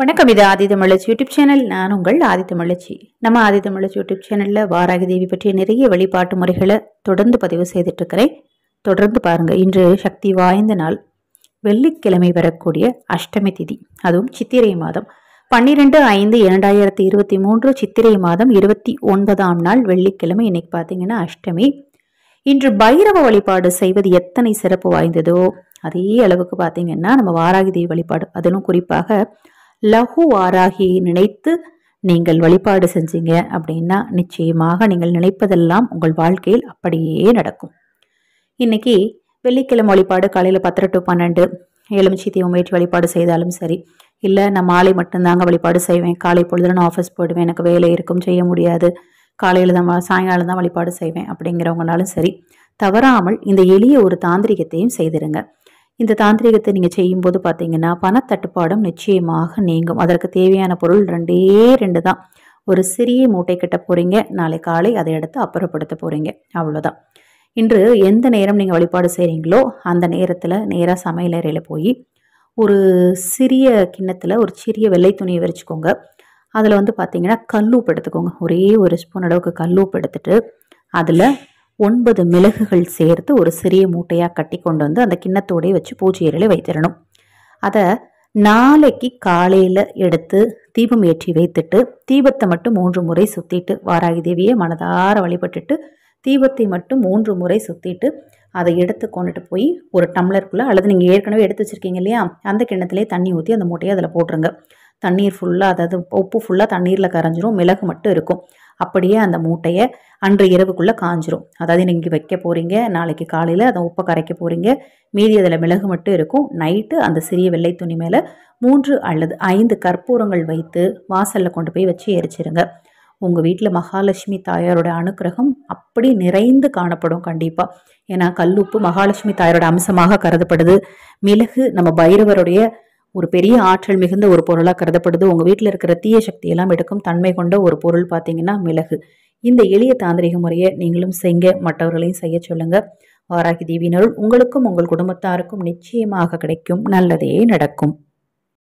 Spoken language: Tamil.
வணக்கம் இது ஆதித்தமிழச்சி யூடியூப் சேனல் நான் உங்கள் ஆதித்தமிழச்சி நம்ம ஆதித்தமிழச்சி யூடியூப் சேனலில் வாராகி தேவி பற்றிய நிறைய வழிபாட்டு முறைகளை தொடர்ந்து பதிவு செய்துட்ருக்கிறேன் தொடர்ந்து பாருங்கள் இன்று சக்தி வாய்ந்த நாள் வெள்ளிக்கிழமை வரக்கூடிய அஷ்டமி திதி அதுவும் சித்திரை மாதம் பன்னிரெண்டு ஐந்து இரண்டாயிரத்தி இருபத்தி மூன்று சித்திரை மாதம் இருபத்தி ஒன்பதாம் நாள் வெள்ளிக்கிழமை இன்னைக்கு பார்த்தீங்கன்னா அஷ்டமி இன்று பைரவ வழிபாடு செய்வது எத்தனை சிறப்பு வாய்ந்ததோ அதே அளவுக்கு பார்த்தீங்கன்னா நம்ம வாராகி தேவி வழிபாடு அதிலும் குறிப்பாக லகுவாராகி ஆராகி நினைத்து நீங்கள் வழிபாடு செஞ்சீங்க அப்படின்னா நிச்சயமாக நீங்கள் நினைப்பதெல்லாம் உங்கள் வாழ்க்கையில் அப்படியே நடக்கும் இன்னைக்கு வெள்ளிக்கிழமை வழிபாடு காலையில் பத்தரை டு பன்னெண்டு எலுமிச்சி தீவம் ஏற்றி வழிபாடு செய்தாலும் சரி இல்லை நான் மாலை மட்டும்தாங்க வழிபாடு செய்வேன் காலை பொழுதுல நான் ஆஃபீஸ் போயிடுவேன் எனக்கு வேலை இருக்கும் செய்ய முடியாது காலையில் தான் சாயங்காலம் தான் வழிபாடு செய்வேன் அப்படிங்கிறவங்கனாலும் சரி தவறாமல் இந்த எளிய ஒரு தாந்திரிகத்தையும் செய்திருங்க இந்த தாந்திரிகத்தை நீங்கள் செய்யும்போது பார்த்தீங்கன்னா பணத்தட்டுப்பாடும் நிச்சயமாக நீங்கும் அதற்கு தேவையான பொருள் ரெண்டே ரெண்டு தான் ஒரு சிறிய மூட்டை கட்ட போகிறீங்க நாளை காலை அதை எடுத்து அப்புறப்படுத்த போகிறீங்க அவ்வளோதான் இன்று எந்த நேரம் நீங்கள் வழிபாடு செய்கிறீங்களோ அந்த நேரத்தில் நேராக சமையலறையில் போய் ஒரு சிறிய கிண்ணத்தில் ஒரு சிறிய வெள்ளை துணியை விரிச்சுக்கோங்க அதில் வந்து பார்த்தீங்கன்னா கல்லூப்பு எடுத்துக்கோங்க ஒரே ஒரு ஸ்பூன் அளவுக்கு கல்லூப்பு எடுத்துட்டு அதில் ஒன்பது மிளகுகள் சேர்த்து ஒரு சிறிய மூட்டையாக கட்டி கொண்டு வந்து அந்த கிண்ணத்தோடைய வச்சு பூஜை இறையில வைத்திடணும் அதை நாளைக்கு காலையில் எடுத்து தீபம் ஏற்றி வைத்துட்டு தீபத்தை மட்டும் மூன்று முறை சுற்றிட்டு வாராகி தேவியை மனதார வழிபட்டுட்டு தீபத்தை மட்டும் மூன்று முறை சுற்றிட்டு அதை எடுத்து கொண்டுட்டு போய் ஒரு டம்ளருக்குள்ளே அல்லது நீங்கள் ஏற்கனவே எடுத்து வச்சுருக்கீங்க இல்லையா அந்த கிண்ணத்துலேயே தண்ணி ஊற்றி அந்த மூட்டையை அதில் போட்டுருங்க தண்ணீர் ஃபுல்லாக அதாவது உப்பு ஃபுல்லாக தண்ணீரில் கரைஞ்சிரும் மிளகு மட்டும் இருக்கும் அப்படியே அந்த மூட்டையை அன்று இரவுக்குள்ளே காஞ்சிரும் அதாவது நீங்கள் வைக்க போகிறீங்க நாளைக்கு காலையில் அதை உப்பை கரைக்க போகிறீங்க மீதி அதில் மிளகு மட்டும் இருக்கும் நைட்டு அந்த சிறிய வெள்ளை துணி மேலே மூன்று அல்லது ஐந்து கற்பூரங்கள் வைத்து வாசலில் கொண்டு போய் வச்சு எரிச்சிருங்க உங்கள் வீட்டில் மகாலட்சுமி தாயாரோட அனுக்கிரகம் அப்படி நிறைந்து காணப்படும் கண்டிப்பாக ஏன்னா கல்லுப்பு மகாலட்சுமி தாயாரோட அம்சமாக கருதப்படுது மிளகு நம்ம பைரவருடைய ஒரு பெரிய ஆற்றல் மிகுந்த ஒரு பொருளாக கருதப்படுது உங்கள் வீட்டில் இருக்கிற தீய சக்தியெல்லாம் எடுக்கும் தன்மை கொண்ட ஒரு பொருள் பார்த்தீங்கன்னா மிளகு இந்த எளிய தாந்திரிக முறையை நீங்களும் செய்ய மற்றவர்களையும் செய்ய சொல்லுங்கள் வாராகி தேவியினருள் உங்களுக்கும் உங்கள் குடும்பத்தாருக்கும் நிச்சயமாக கிடைக்கும் நல்லதே நடக்கும்